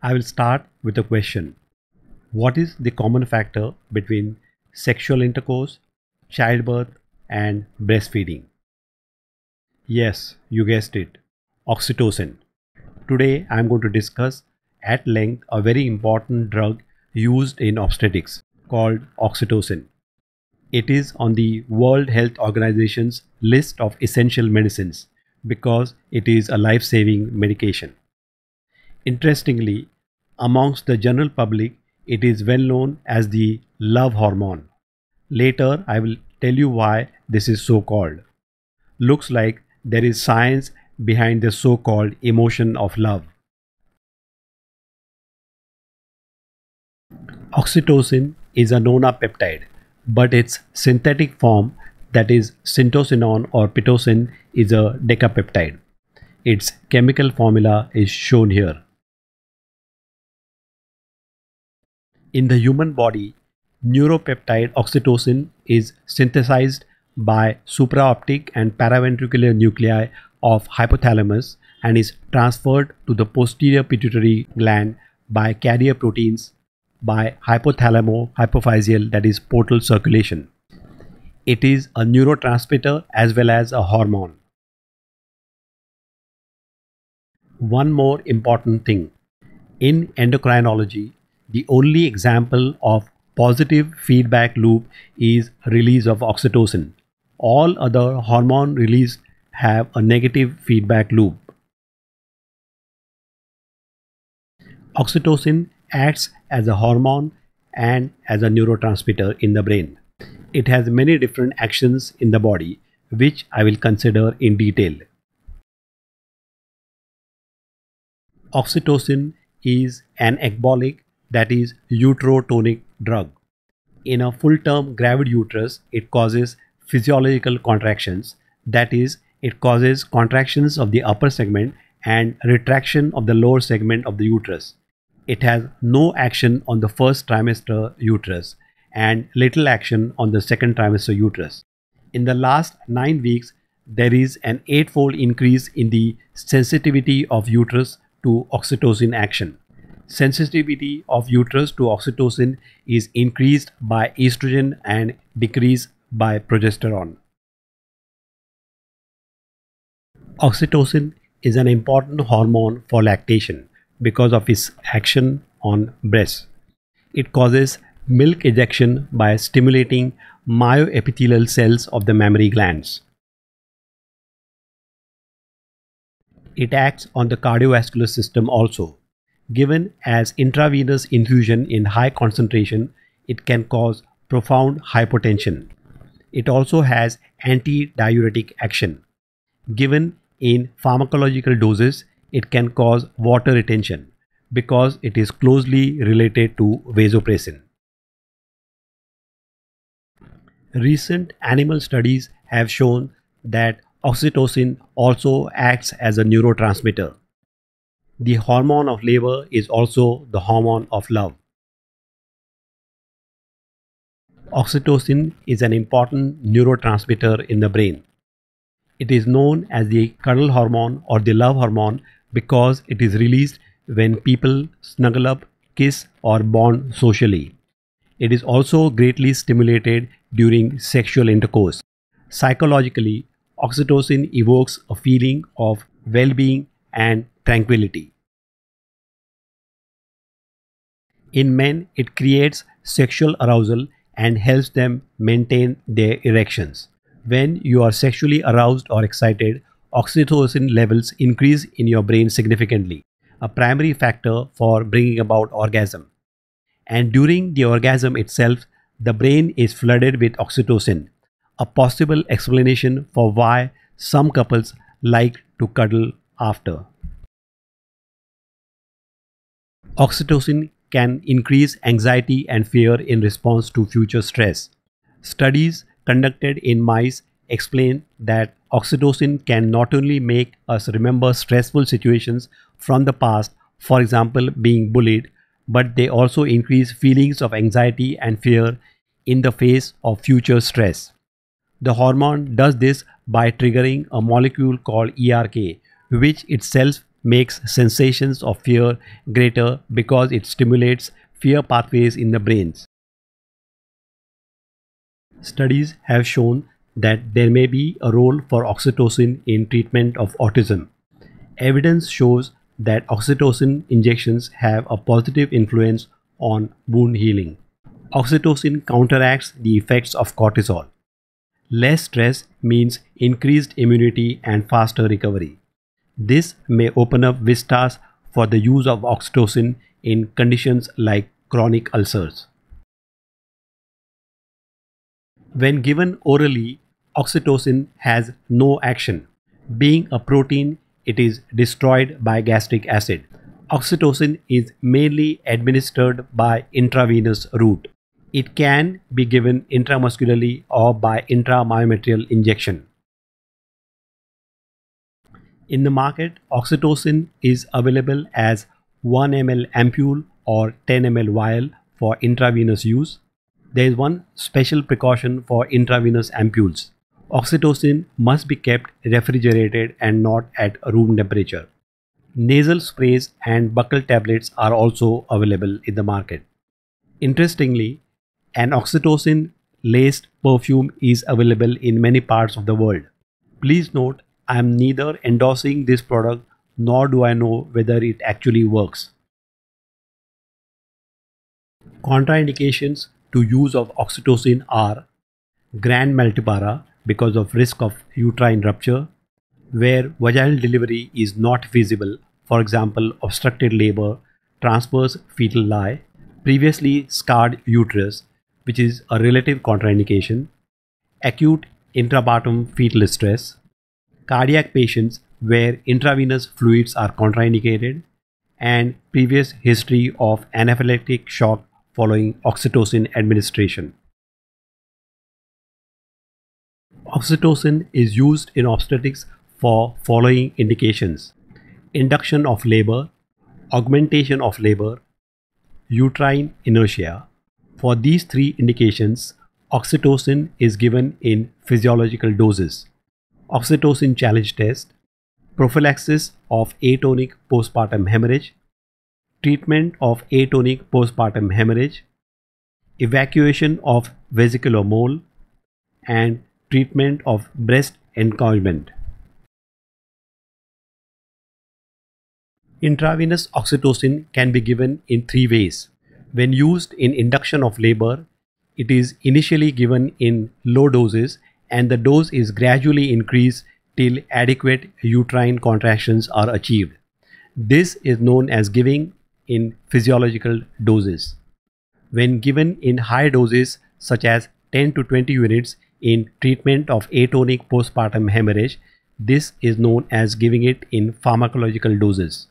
I will start with a question. What is the common factor between sexual intercourse, childbirth, and breastfeeding? Yes, you guessed it oxytocin. Today I am going to discuss at length a very important drug used in obstetrics called oxytocin. It is on the World Health Organization's list of essential medicines because it is a life saving medication. Interestingly, amongst the general public, it is well known as the love hormone. Later, I will tell you why this is so called. Looks like there is science behind the so called emotion of love. Oxytocin is a nona but its synthetic form, that is syntocinon or pitocin, is a decapeptide. Its chemical formula is shown here. In the human body, neuropeptide oxytocin is synthesized by supraoptic and paraventricular nuclei of hypothalamus and is transferred to the posterior pituitary gland by carrier proteins by hypothalamo hypophysial that is portal circulation. It is a neurotransmitter as well as a hormone. One more important thing in endocrinology, the only example of positive feedback loop is release of oxytocin. All other hormone release have a negative feedback loop. Oxytocin acts as a hormone and as a neurotransmitter in the brain. It has many different actions in the body, which I will consider in detail. Oxytocin is an ecbolic that is uterotonic drug. In a full-term gravid uterus, it causes physiological contractions, that is, it causes contractions of the upper segment and retraction of the lower segment of the uterus. It has no action on the first trimester uterus and little action on the second trimester uterus. In the last 9 weeks, there is an eightfold increase in the sensitivity of uterus to oxytocin action sensitivity of uterus to oxytocin is increased by estrogen and decreased by progesterone. Oxytocin is an important hormone for lactation because of its action on breasts. It causes milk ejection by stimulating myoepithelial cells of the mammary glands. It acts on the cardiovascular system also Given as intravenous infusion in high concentration, it can cause profound hypotension. It also has antidiuretic action. Given in pharmacological doses, it can cause water retention because it is closely related to vasopressin. Recent animal studies have shown that oxytocin also acts as a neurotransmitter the hormone of labor is also the hormone of love. Oxytocin is an important neurotransmitter in the brain. It is known as the cuddle hormone or the love hormone because it is released when people snuggle up, kiss, or bond socially. It is also greatly stimulated during sexual intercourse. Psychologically, oxytocin evokes a feeling of well being and tranquility. In men, it creates sexual arousal and helps them maintain their erections. When you are sexually aroused or excited, oxytocin levels increase in your brain significantly, a primary factor for bringing about orgasm. And during the orgasm itself, the brain is flooded with oxytocin, a possible explanation for why some couples like to cuddle after. Oxytocin can increase anxiety and fear in response to future stress. Studies conducted in mice explain that oxytocin can not only make us remember stressful situations from the past, for example, being bullied, but they also increase feelings of anxiety and fear in the face of future stress. The hormone does this by triggering a molecule called ERK, which itself makes sensations of fear greater because it stimulates fear pathways in the brains. Studies have shown that there may be a role for oxytocin in treatment of autism. Evidence shows that oxytocin injections have a positive influence on wound healing. Oxytocin counteracts the effects of cortisol. Less stress means increased immunity and faster recovery. This may open up vistas for the use of oxytocin in conditions like chronic ulcers. When given orally, oxytocin has no action. Being a protein, it is destroyed by gastric acid. Oxytocin is mainly administered by intravenous route. It can be given intramuscularly or by intramyometrial injection. In the market, oxytocin is available as 1 ml ampule or 10 ml vial for intravenous use. There is one special precaution for intravenous ampules. Oxytocin must be kept refrigerated and not at room temperature. Nasal sprays and buccal tablets are also available in the market. Interestingly, an oxytocin laced perfume is available in many parts of the world. Please note I am neither endorsing this product nor do I know whether it actually works. Contraindications to use of oxytocin are grand multipara because of risk of uterine rupture, where vaginal delivery is not feasible, for example, obstructed labor, transverse fetal lie, previously scarred uterus, which is a relative contraindication, acute intrapartum fetal stress, cardiac patients where intravenous fluids are contraindicated, and previous history of anaphylactic shock following oxytocin administration. Oxytocin is used in obstetrics for following indications induction of labor, augmentation of labor, uterine inertia. For these three indications, oxytocin is given in physiological doses oxytocin challenge test, prophylaxis of atonic postpartum hemorrhage, treatment of atonic postpartum hemorrhage, evacuation of vesicular mole, and treatment of breast encouragement. Intravenous oxytocin can be given in three ways. When used in induction of labor, it is initially given in low doses and the dose is gradually increased till adequate uterine contractions are achieved. This is known as giving in physiological doses. When given in high doses such as 10 to 20 units in treatment of atonic postpartum hemorrhage, this is known as giving it in pharmacological doses.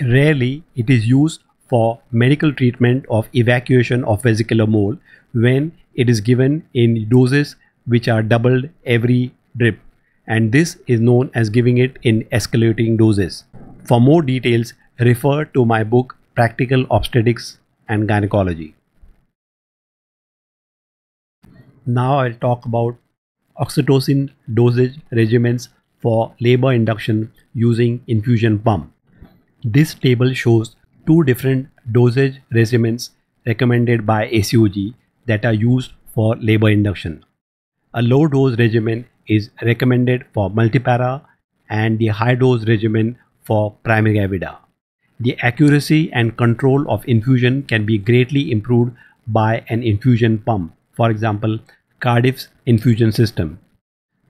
Rarely it is used for medical treatment of evacuation of vesicular mole when it is given in doses which are doubled every drip and this is known as giving it in escalating doses. For more details, refer to my book Practical Obstetrics and Gynecology. Now I'll talk about oxytocin dosage regimens for labor induction using infusion pump. This table shows two different dosage regimens recommended by ACOG that are used for labor induction a low dose regimen is recommended for multipara and the high dose regimen for avida. The accuracy and control of infusion can be greatly improved by an infusion pump, for example, Cardiff's infusion system.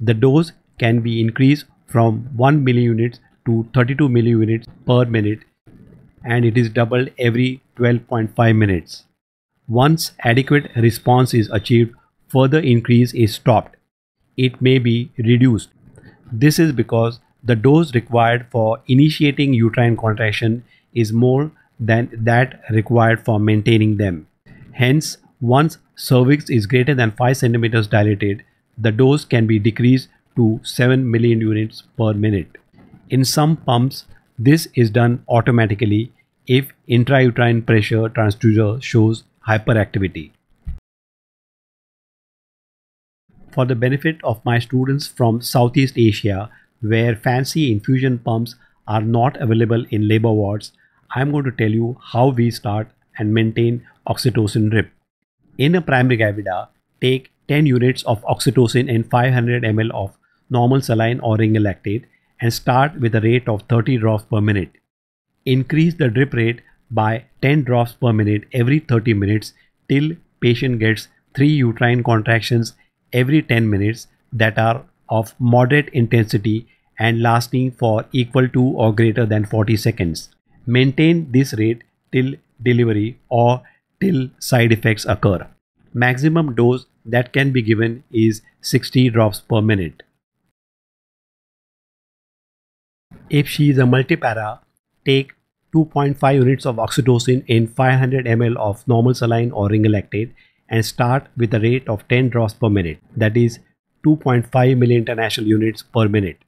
The dose can be increased from 1 milliunits to 32 milliunits per minute and it is doubled every 12.5 minutes. Once adequate response is achieved, further increase is stopped. It may be reduced. This is because the dose required for initiating uterine contraction is more than that required for maintaining them. Hence, once cervix is greater than 5 centimeters dilated, the dose can be decreased to 7 million units per minute. In some pumps, this is done automatically if intrauterine pressure transducer shows hyperactivity. for the benefit of my students from Southeast Asia, where fancy infusion pumps are not available in labor wards, I'm going to tell you how we start and maintain oxytocin drip. In a primary gavida, take 10 units of oxytocin and 500 ml of normal saline or ringal lactate and start with a rate of 30 drops per minute. Increase the drip rate by 10 drops per minute every 30 minutes till patient gets 3 uterine contractions every 10 minutes that are of moderate intensity and lasting for equal to or greater than 40 seconds. Maintain this rate till delivery or till side effects occur. Maximum dose that can be given is 60 drops per minute. If she is a multipara, take 2.5 units of oxytocin in 500 ml of normal saline or lactate and start with a rate of 10 draws per minute, that is 2.5 million international units per minute.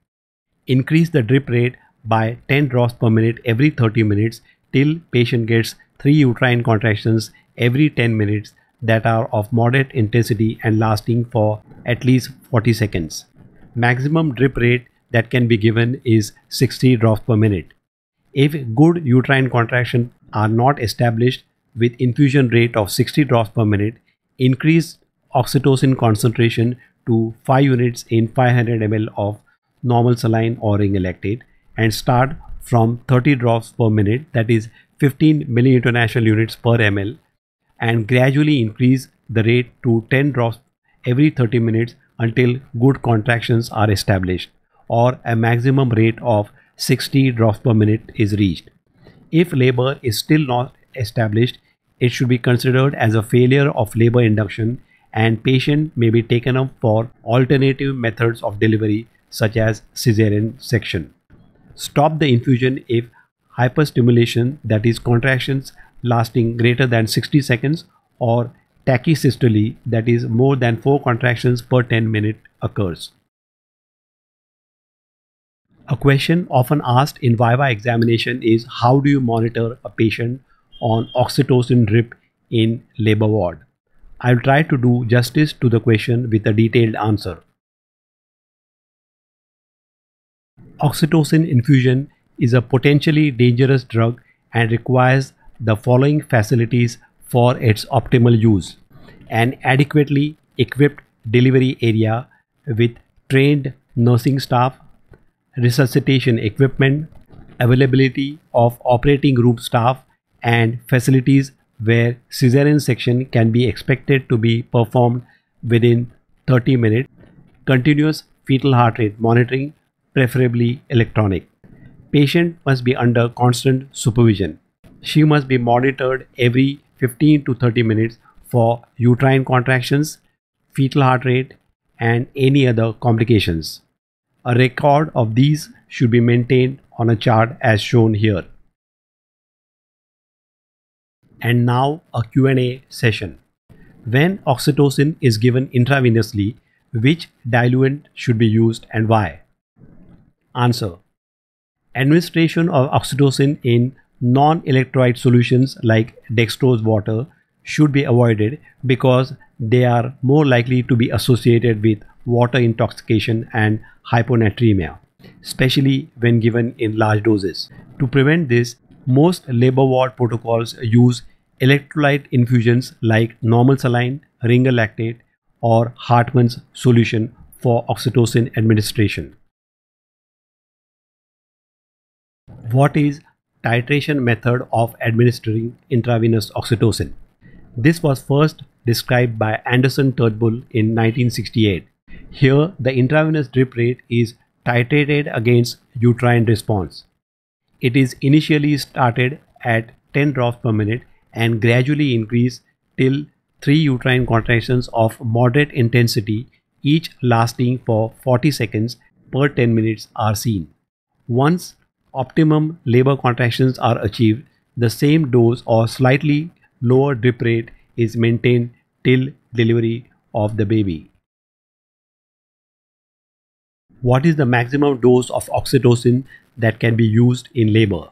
Increase the drip rate by 10 draws per minute every 30 minutes till patient gets 3 uterine contractions every 10 minutes that are of moderate intensity and lasting for at least 40 seconds. Maximum drip rate that can be given is 60 drops per minute. If good uterine contractions are not established with infusion rate of 60 drops per minute, increase oxytocin concentration to 5 units in 500 ml of normal saline or ring lactate and start from 30 drops per minute that is 15 milli international units per ml and gradually increase the rate to 10 drops every 30 minutes until good contractions are established or a maximum rate of 60 drops per minute is reached. If labor is still not established, it should be considered as a failure of labor induction and patient may be taken up for alternative methods of delivery such as cesarean section. Stop the infusion if hyperstimulation that is contractions lasting greater than 60 seconds or tachysystole that is more than 4 contractions per 10 minute occurs. A question often asked in Viva examination is how do you monitor a patient on oxytocin drip in labor ward. I'll try to do justice to the question with a detailed answer. Oxytocin infusion is a potentially dangerous drug and requires the following facilities for its optimal use an adequately equipped delivery area with trained nursing staff, resuscitation equipment, availability of operating room staff and facilities where cesarean section can be expected to be performed within 30 minutes. Continuous fetal heart rate monitoring, preferably electronic. Patient must be under constant supervision. She must be monitored every 15 to 30 minutes for uterine contractions, fetal heart rate, and any other complications. A record of these should be maintained on a chart as shown here and now a Q&A session. When oxytocin is given intravenously, which diluent should be used and why? Answer. Administration of oxytocin in non-electrolyte solutions like dextrose water should be avoided because they are more likely to be associated with water intoxication and hyponatremia, especially when given in large doses. To prevent this, most labor ward protocols use electrolyte infusions like normal saline, ringer lactate, or Hartman's solution for oxytocin administration. What is titration method of administering intravenous oxytocin? This was first described by Anderson Turnbull in 1968. Here, the intravenous drip rate is titrated against uterine response. It is initially started at 10 drops per minute and gradually increase till three uterine contractions of moderate intensity, each lasting for 40 seconds per 10 minutes, are seen. Once optimum labor contractions are achieved, the same dose or slightly lower drip rate is maintained till delivery of the baby. What is the maximum dose of oxytocin that can be used in labor?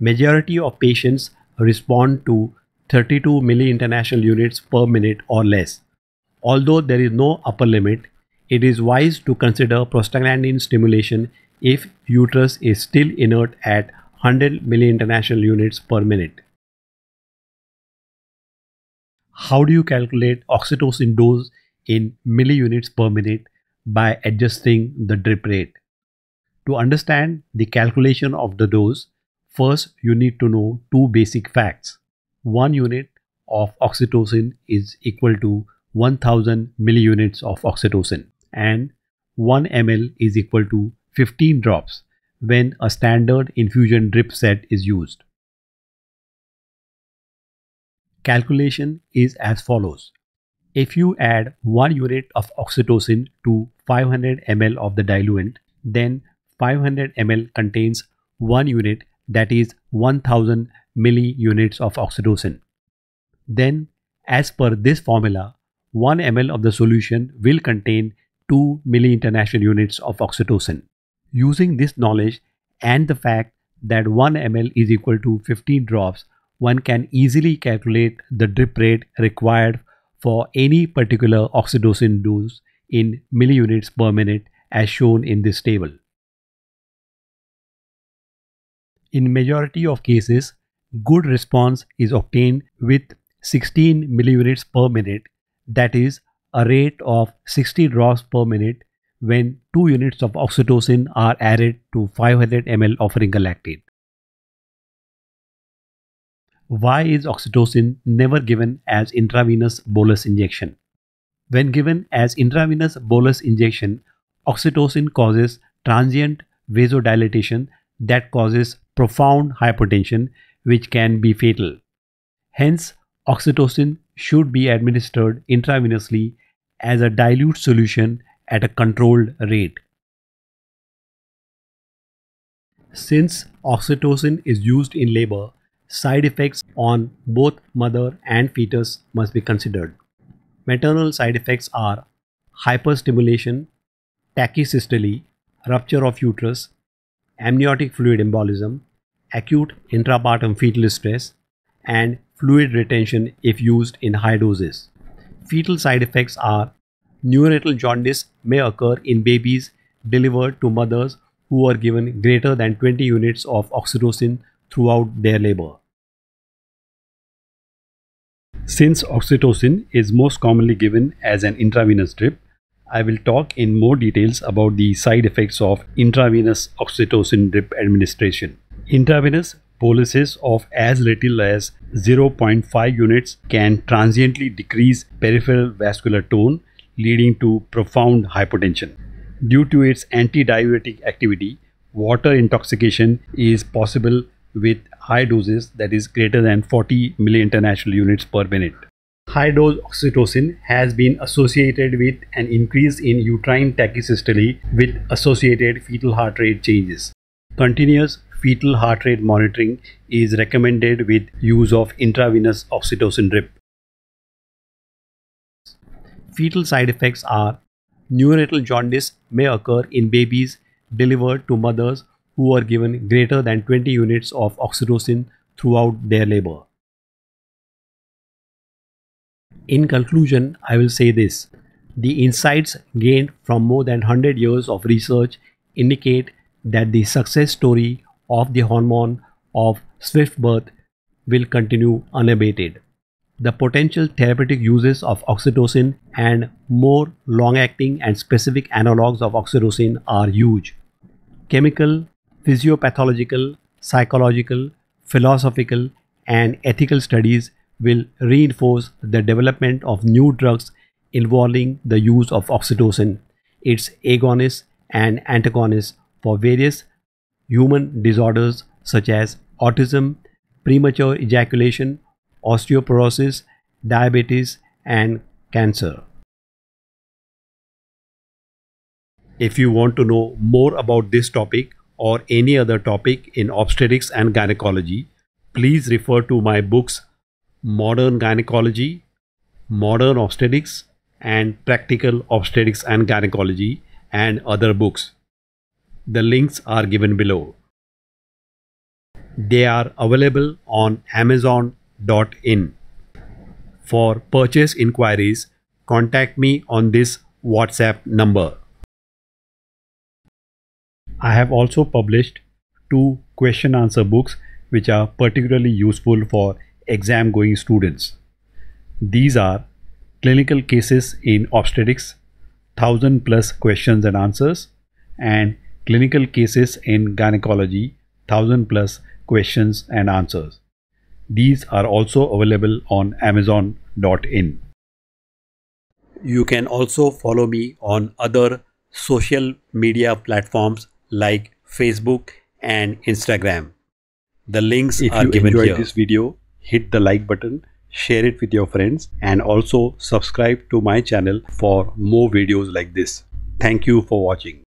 Majority of patients respond to 32 milli international units per minute or less. Although there is no upper limit, it is wise to consider prostaglandin stimulation if uterus is still inert at 100 milli international units per minute. How do you calculate oxytocin dose in milli units per minute by adjusting the drip rate? To understand the calculation of the dose, First, you need to know two basic facts. One unit of oxytocin is equal to 1000 milliunits of oxytocin and 1 ml is equal to 15 drops when a standard infusion drip set is used. Calculation is as follows. If you add 1 unit of oxytocin to 500 ml of the diluent, then 500 ml contains 1 unit that is 1000 milli units of oxytocin. Then, as per this formula, 1 ml of the solution will contain 2 milli international units of oxytocin. Using this knowledge and the fact that 1 ml is equal to 15 drops, one can easily calculate the drip rate required for any particular oxytocin dose in milliunits per minute as shown in this table. In majority of cases, good response is obtained with 16 milliunits per minute, that is a rate of 60 drops per minute when 2 units of oxytocin are added to 500 ml of ringalactate. Why is oxytocin never given as intravenous bolus injection? When given as intravenous bolus injection, oxytocin causes transient vasodilatation that causes profound hypotension, which can be fatal. Hence, oxytocin should be administered intravenously as a dilute solution at a controlled rate. Since oxytocin is used in labor, side effects on both mother and fetus must be considered. Maternal side effects are hyperstimulation, tachycystole, rupture of uterus, amniotic fluid embolism, acute intrapartum fetal stress, and fluid retention if used in high doses. Fetal side effects are neonatal jaundice may occur in babies delivered to mothers who are given greater than 20 units of oxytocin throughout their labor. Since oxytocin is most commonly given as an intravenous drip, I will talk in more details about the side effects of intravenous oxytocin drip administration. Intravenous boluses of as little as 0.5 units can transiently decrease peripheral vascular tone, leading to profound hypotension. Due to its antidiuretic activity, water intoxication is possible with high doses that is greater than 40 milli international units per minute. High dose oxytocin has been associated with an increase in uterine tachysystole with associated fetal heart rate changes. Continuous fetal heart rate monitoring is recommended with use of intravenous oxytocin drip. Fetal side effects are neonatal jaundice may occur in babies delivered to mothers who are given greater than 20 units of oxytocin throughout their labor. In conclusion, I will say this. The insights gained from more than 100 years of research indicate that the success story of the hormone of swift birth will continue unabated. The potential therapeutic uses of oxytocin and more long acting and specific analogs of oxytocin are huge. Chemical, physiopathological, psychological, philosophical, and ethical studies will reinforce the development of new drugs involving the use of oxytocin, its agonists and antagonists for various human disorders such as autism, premature ejaculation, osteoporosis, diabetes, and cancer. If you want to know more about this topic or any other topic in obstetrics and gynecology, please refer to my books Modern Gynecology, Modern Obstetrics, and Practical Obstetrics and Gynecology, and other books. The links are given below. They are available on amazon.in. For purchase inquiries, contact me on this WhatsApp number. I have also published two question answer books which are particularly useful for exam going students. These are Clinical Cases in Obstetrics, 1000 plus questions and answers, and clinical cases in gynecology, 1000 plus questions and answers. These are also available on amazon.in. You can also follow me on other social media platforms like Facebook and Instagram. The links if are given here. If you enjoyed this video, hit the like button, share it with your friends and also subscribe to my channel for more videos like this. Thank you for watching.